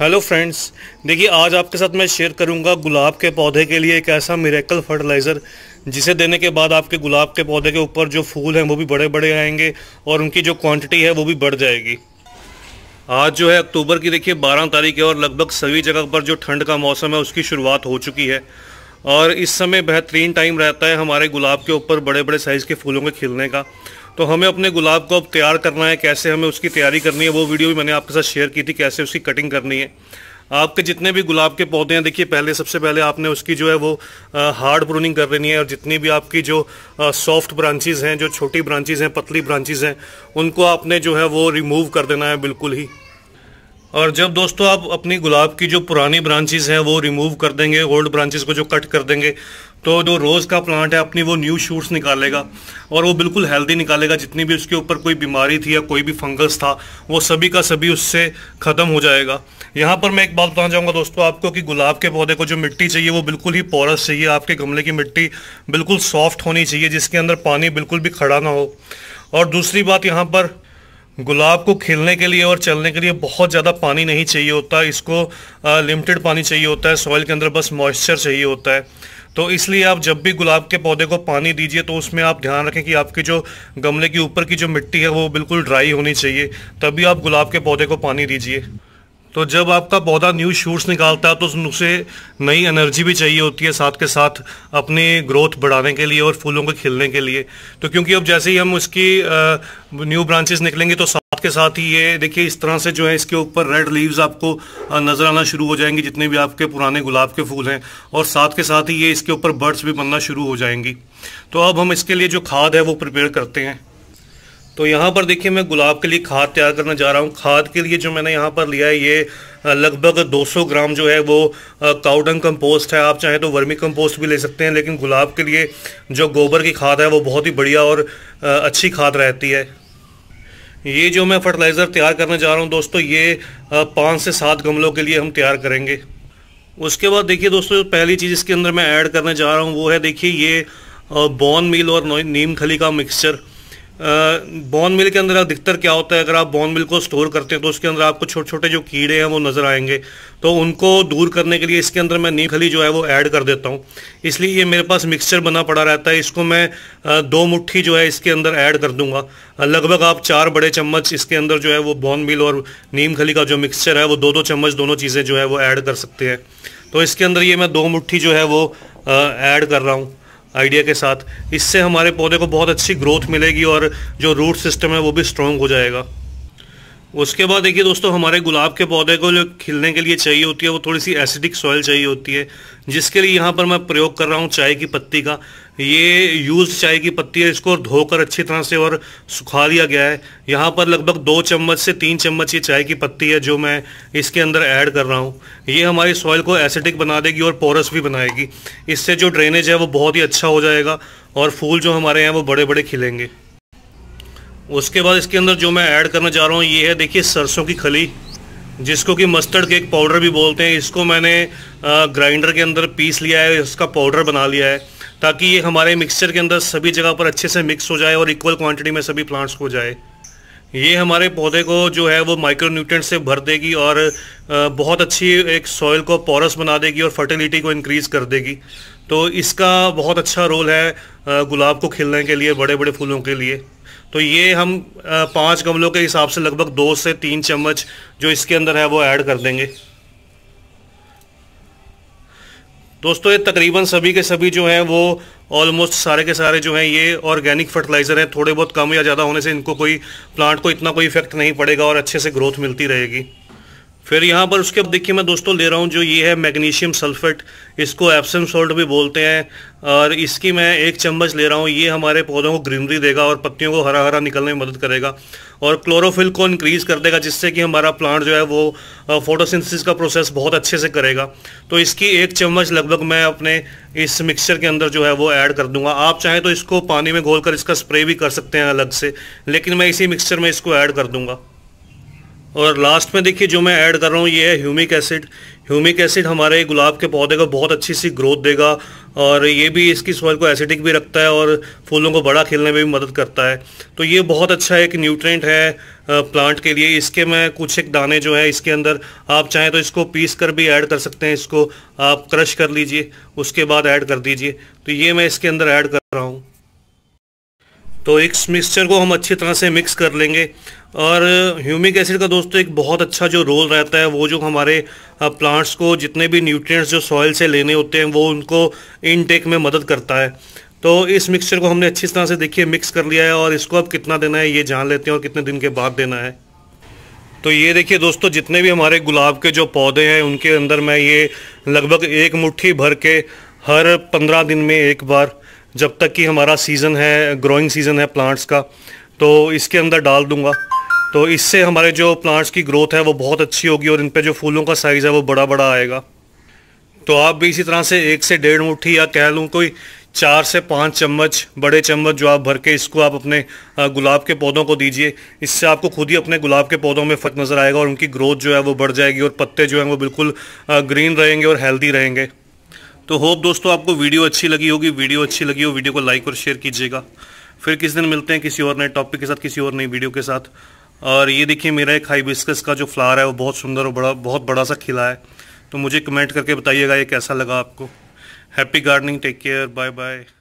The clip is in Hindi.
हेलो फ्रेंड्स देखिए आज आपके साथ मैं शेयर करूंगा गुलाब के पौधे के लिए एक ऐसा मेरेकल फर्टिलाइज़र जिसे देने के बाद आपके गुलाब के पौधे के ऊपर जो फूल हैं वो भी बड़े बड़े आएंगे और उनकी जो क्वांटिटी है वो भी बढ़ जाएगी आज जो है अक्टूबर की देखिए 12 तारीख है और लगभग सभी जगह पर जो ठंड का मौसम है उसकी शुरुआत हो चुकी है और इस समय बेहतरीन टाइम रहता है हमारे गुलाब के ऊपर बड़े बड़े साइज़ के फूलों के खिलने का तो हमें अपने गुलाब को अब तैयार करना है कैसे हमें उसकी तैयारी करनी है वो वीडियो भी मैंने आपके साथ शेयर की थी कैसे उसकी कटिंग करनी है आपके जितने भी गुलाब के पौधे हैं देखिए पहले सबसे पहले आपने उसकी जो है वो हार्ड प्रूनिंग कर लेनी है और जितनी भी आपकी जो सॉफ्ट ब्रांचेज हैं जो छोटी ब्रांचेज हैं पतली ब्रांचेज हैं उनको आपने जो है वो रिमूव कर देना है बिल्कुल ही और जब दोस्तों आप अपनी गुलाब की जो पुरानी ब्रांचेस हैं वो रिमूव कर देंगे ओल्ड ब्रांचेस को जो कट कर देंगे तो जो रोज़ का प्लांट है अपनी वो न्यू शूट्स निकालेगा और वो बिल्कुल हेल्दी निकालेगा जितनी भी उसके ऊपर कोई बीमारी थी या कोई भी फंगस था वो सभी का सभी उससे ख़त्म हो जाएगा यहाँ पर मैं एक बात बताना चाहूँगा दोस्तों आपको कि गुलाब के पौधे को जो मिट्टी चाहिए वो बिल्कुल ही पोरस चाहिए आपके गमले की मिट्टी बिल्कुल सॉफ्ट होनी चाहिए जिसके अंदर पानी बिल्कुल भी खड़ा ना हो और दूसरी बात यहाँ पर गुलाब को खिलने के लिए और चलने के लिए बहुत ज़्यादा पानी नहीं चाहिए होता इसको लिमिटेड पानी चाहिए होता है सॉइल के अंदर बस मॉइस्चर चाहिए होता है तो इसलिए आप जब भी गुलाब के पौधे को पानी दीजिए तो उसमें आप ध्यान रखें कि आपके जो गमले के ऊपर की जो मिट्टी है वो बिल्कुल ड्राई होनी चाहिए तभी आप गुलाब के पौधे को पानी दीजिए तो जब आपका पौधा न्यू शूट्स निकालता है तो उसे नई एनर्जी भी चाहिए होती है साथ के साथ अपने ग्रोथ बढ़ाने के लिए और फूलों के खिलने के लिए तो क्योंकि अब जैसे ही हम उसकी न्यू ब्रांचेस निकलेंगे तो साथ के साथ ही ये देखिए इस तरह से जो है इसके ऊपर रेड लीव्स आपको नज़र आना शुरू हो जाएंगी जितने भी आपके पुराने गुलाब के फूल हैं और साथ के साथ ही ये इसके ऊपर बर्ड्स भी बनना शुरू हो जाएंगी तो अब हम इसके लिए जो खाद है वो प्रिपेयर करते हैं तो यहाँ पर देखिए मैं गुलाब के लिए खाद तैयार करने जा रहा हूँ खाद के लिए जो मैंने यहाँ पर लिया है ये लगभग 200 ग्राम जो है वो काउडंग कंपोस्ट है आप चाहें तो वर्मी कंपोस्ट भी ले सकते हैं लेकिन गुलाब के लिए जो गोबर की खाद है वो बहुत ही बढ़िया और अच्छी खाद रहती है ये जो मैं फर्टिलाइज़र तैयार करने जा रहा हूँ दोस्तों ये पाँच से सात गमलों के लिए हम तैयार करेंगे उसके बाद देखिए दोस्तों पहली चीज़ इसके अंदर मैं ऐड करने जा रहा हूँ वो है देखिए ये बॉन मील और नीम खली का मिक्सचर बॉन मिल के अंदर अधिकतर क्या होता है अगर आप बॉन मिल को स्टोर करते हैं तो उसके अंदर आपको छोटे छोटे जो कीड़े हैं वो नज़र आएंगे तो उनको दूर करने के लिए इसके अंदर मैं नीम खली जो है वो ऐड कर देता हूँ इसलिए ये मेरे पास मिक्सचर बना पड़ा रहता है इसको मैं दो मुट्ठी जो है इसके अंदर ऐड कर दूंगा लगभग आप चार बड़े चम्मच इसके अंदर जो है वो बॉन मिल और नीम खली का जो मिक्सचर है वो दो दो चम्मच दोनों चीज़ें जो है वो ऐड कर सकते हैं तो इसके अंदर ये मैं दो मुठ्ठी जो है वो ऐड कर रहा हूँ आइडिया के साथ इससे हमारे पौधे को बहुत अच्छी ग्रोथ मिलेगी और जो रूट सिस्टम है वो भी स्ट्रॉन्ग हो जाएगा उसके बाद देखिए दोस्तों हमारे गुलाब के पौधे को जो खिलने के लिए चाहिए होती है वो थोड़ी सी एसिडिक सॉइल चाहिए होती है जिसके लिए यहाँ पर मैं प्रयोग कर रहा हूँ चाय की पत्ती का ये यूज़ चाय की पत्ती है इसको धोकर अच्छी तरह से और सुखा लिया गया है यहाँ पर लगभग दो चम्मच से तीन चम्मच ये चाय की पत्ती है जो मैं इसके अंदर ऐड कर रहा हूँ ये हमारी सॉइल को एसिडिक बना देगी और पोरस भी बनाएगी इससे जो ड्रेनेज है वो बहुत ही अच्छा हो जाएगा और फूल जो हमारे हैं वो बड़े बड़े खिलेंगे उसके बाद इसके अंदर जो मैं ऐड करना चाह रहा हूँ ये है देखिए सरसों की खली जिसको कि मस्टर्ड केक पाउडर भी बोलते हैं इसको मैंने ग्राइंडर के अंदर पीस लिया है इसका पाउडर बना लिया है ताकि ये हमारे मिक्सचर के अंदर सभी जगह पर अच्छे से मिक्स हो जाए और इक्वल क्वांटिटी में सभी प्लांट्स को जाए ये हमारे पौधे को जो है वो माइक्रोन्यूट्रेंट से भर देगी और बहुत अच्छी एक सॉइल को पोरस बना देगी और फर्टिलिटी को इंक्रीज़ कर देगी तो इसका बहुत अच्छा रोल है गुलाब को खिलने के लिए बड़े बड़े फूलों के लिए तो ये हम पाँच गमलों के हिसाब से लगभग दो से तीन चम्मच जो इसके अंदर है वो ऐड कर देंगे दोस्तों ये तकरीबन सभी के सभी जो हैं वो ऑलमोस्ट सारे के सारे जो हैं ये ऑर्गेनिक फर्टिलाइज़र हैं थोड़े बहुत कम या ज़्यादा होने से इनको कोई प्लांट को इतना कोई इफेक्ट नहीं पड़ेगा और अच्छे से ग्रोथ मिलती रहेगी फिर यहाँ पर उसके अब देखिए मैं दोस्तों ले रहा हूँ जो ये है मैग्नीशियम सल्फेट इसको एप्सम सॉल्ट भी बोलते हैं और इसकी मैं एक चम्मच ले रहा हूँ ये हमारे पौधों को ग्रीनरी देगा और पत्तियों को हरा हरा निकलने में मदद करेगा और क्लोरोफिल को इंक्रीज़ कर देगा जिससे कि हमारा प्लांट जो है वो फोटोसिंथेसिस का प्रोसेस बहुत अच्छे से करेगा तो इसकी एक चम्मच लगभग मैं अपने इस मिक्सचर के अंदर जो है वो ऐड कर दूंगा आप चाहें तो इसको पानी में घोल कर इसका स्प्रे भी कर सकते हैं अलग से लेकिन मैं इसी मिक्सचर में इसको ऐड कर दूंगा और लास्ट में देखिए जो मैं ऐड कर रहा हूँ ये है ह्यूमिक एसिड ह्यूमिक एसिड हमारे गुलाब के पौधे को बहुत अच्छी सी ग्रोथ देगा और ये भी इसकी सॉइल को एसिडिक भी रखता है और फूलों को बड़ा खिलने में भी मदद करता है तो ये बहुत अच्छा एक न्यूट्रेंट है प्लांट के लिए इसके मैं कुछ एक दाने जो है इसके अंदर आप चाहें तो इसको पीस कर भी ऐड कर सकते हैं इसको आप क्रश कर लीजिए उसके बाद ऐड कर दीजिए तो ये मैं इसके अंदर ऐड कर रहा हूँ तो इस मिक्सचर को हम अच्छी तरह से मिक्स कर लेंगे और ह्यूमिक uh, एसिड का दोस्तों एक बहुत अच्छा जो रोल रहता है वो जो हमारे प्लांट्स uh, को जितने भी न्यूट्रिएंट्स जो सॉइल से लेने होते हैं वो उनको इनटेक में मदद करता है तो इस मिक्सचर को हमने अच्छी तरह से देखिए मिक्स कर लिया है और इसको अब कितना देना है ये जान लेते हैं और कितने दिन के बाद देना है तो ये देखिए दोस्तों जितने भी हमारे गुलाब के जो पौधे हैं उनके अंदर मैं ये लगभग एक मुट्ठी भर के हर पंद्रह दिन में एक बार जब तक कि हमारा सीज़न है ग्रोइंग सीज़न है प्लांट्स का तो इसके अंदर डाल दूँगा तो इससे हमारे जो प्लांट्स की ग्रोथ है वो बहुत अच्छी होगी और इन पर जो फूलों का साइज़ है वो बड़ा बड़ा आएगा तो आप भी इसी तरह से एक से डेढ़ मुट्ठी या कह लूँ कोई चार से पाँच चम्मच बड़े चम्मच जो आप भर के इसको आप अपने गुलाब के पौधों को दीजिए इससे आपको खुद ही अपने गुलाब के पौधों में फ़र्क नज़र आएगा और उनकी ग्रोथ जो है वो बढ़ जाएगी और पत्ते जो हैं वो बिल्कुल ग्रीन रहेंगे और हेल्दी रहेंगे तो होप दोस्तों आपको वीडियो अच्छी लगी होगी वीडियो अच्छी लगी हो वीडियो को लाइक और शेयर कीजिएगा फिर किस दिन मिलते हैं किसी और नए टॉपिक के साथ किसी और नई वीडियो के साथ और ये देखिए मेरा एक हाई बिस्कस का जो फ्लावर है वो बहुत सुंदर और बड़ा बहुत बड़ा सा खिला है तो मुझे कमेंट करके बताइएगा ये कैसा लगा आपको happy gardening take care bye bye